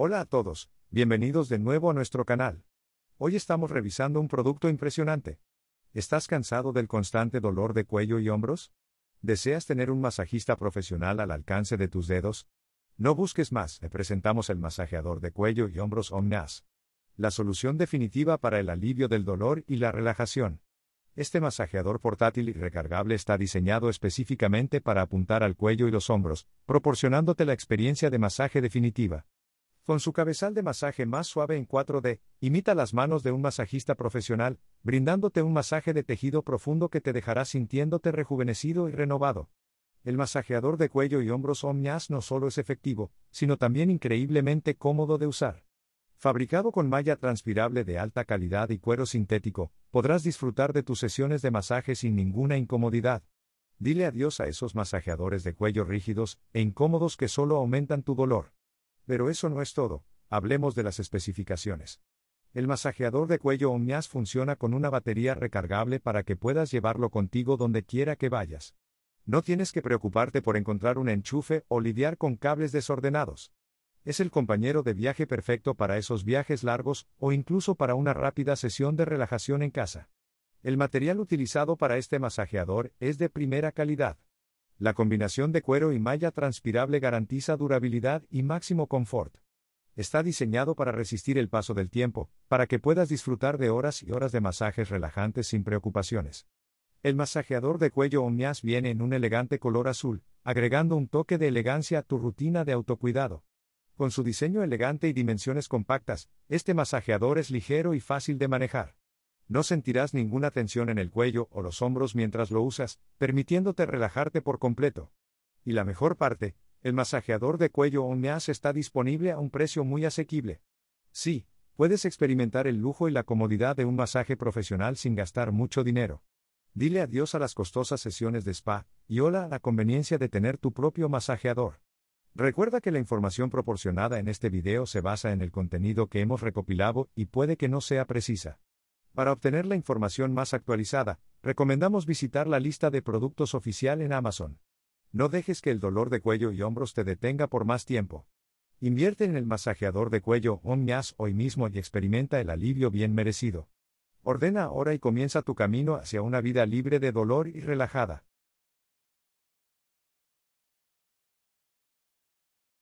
Hola a todos, bienvenidos de nuevo a nuestro canal. Hoy estamos revisando un producto impresionante. ¿Estás cansado del constante dolor de cuello y hombros? ¿Deseas tener un masajista profesional al alcance de tus dedos? No busques más, te presentamos el masajeador de cuello y hombros Omnas. La solución definitiva para el alivio del dolor y la relajación. Este masajeador portátil y recargable está diseñado específicamente para apuntar al cuello y los hombros, proporcionándote la experiencia de masaje definitiva. Con su cabezal de masaje más suave en 4D, imita las manos de un masajista profesional, brindándote un masaje de tejido profundo que te dejará sintiéndote rejuvenecido y renovado. El masajeador de cuello y hombros Omnias no solo es efectivo, sino también increíblemente cómodo de usar. Fabricado con malla transpirable de alta calidad y cuero sintético, podrás disfrutar de tus sesiones de masaje sin ninguna incomodidad. Dile adiós a esos masajeadores de cuello rígidos e incómodos que solo aumentan tu dolor. Pero eso no es todo, hablemos de las especificaciones. El masajeador de cuello Omnias funciona con una batería recargable para que puedas llevarlo contigo donde quiera que vayas. No tienes que preocuparte por encontrar un enchufe o lidiar con cables desordenados. Es el compañero de viaje perfecto para esos viajes largos o incluso para una rápida sesión de relajación en casa. El material utilizado para este masajeador es de primera calidad. La combinación de cuero y malla transpirable garantiza durabilidad y máximo confort. Está diseñado para resistir el paso del tiempo, para que puedas disfrutar de horas y horas de masajes relajantes sin preocupaciones. El masajeador de cuello Omnias viene en un elegante color azul, agregando un toque de elegancia a tu rutina de autocuidado. Con su diseño elegante y dimensiones compactas, este masajeador es ligero y fácil de manejar. No sentirás ninguna tensión en el cuello o los hombros mientras lo usas, permitiéndote relajarte por completo. Y la mejor parte, el masajeador de cuello Omeas está disponible a un precio muy asequible. Sí, puedes experimentar el lujo y la comodidad de un masaje profesional sin gastar mucho dinero. Dile adiós a las costosas sesiones de spa y hola a la conveniencia de tener tu propio masajeador. Recuerda que la información proporcionada en este video se basa en el contenido que hemos recopilado y puede que no sea precisa. Para obtener la información más actualizada, recomendamos visitar la lista de productos oficial en Amazon. No dejes que el dolor de cuello y hombros te detenga por más tiempo. Invierte en el masajeador de cuello Omnias hoy mismo y experimenta el alivio bien merecido. Ordena ahora y comienza tu camino hacia una vida libre de dolor y relajada.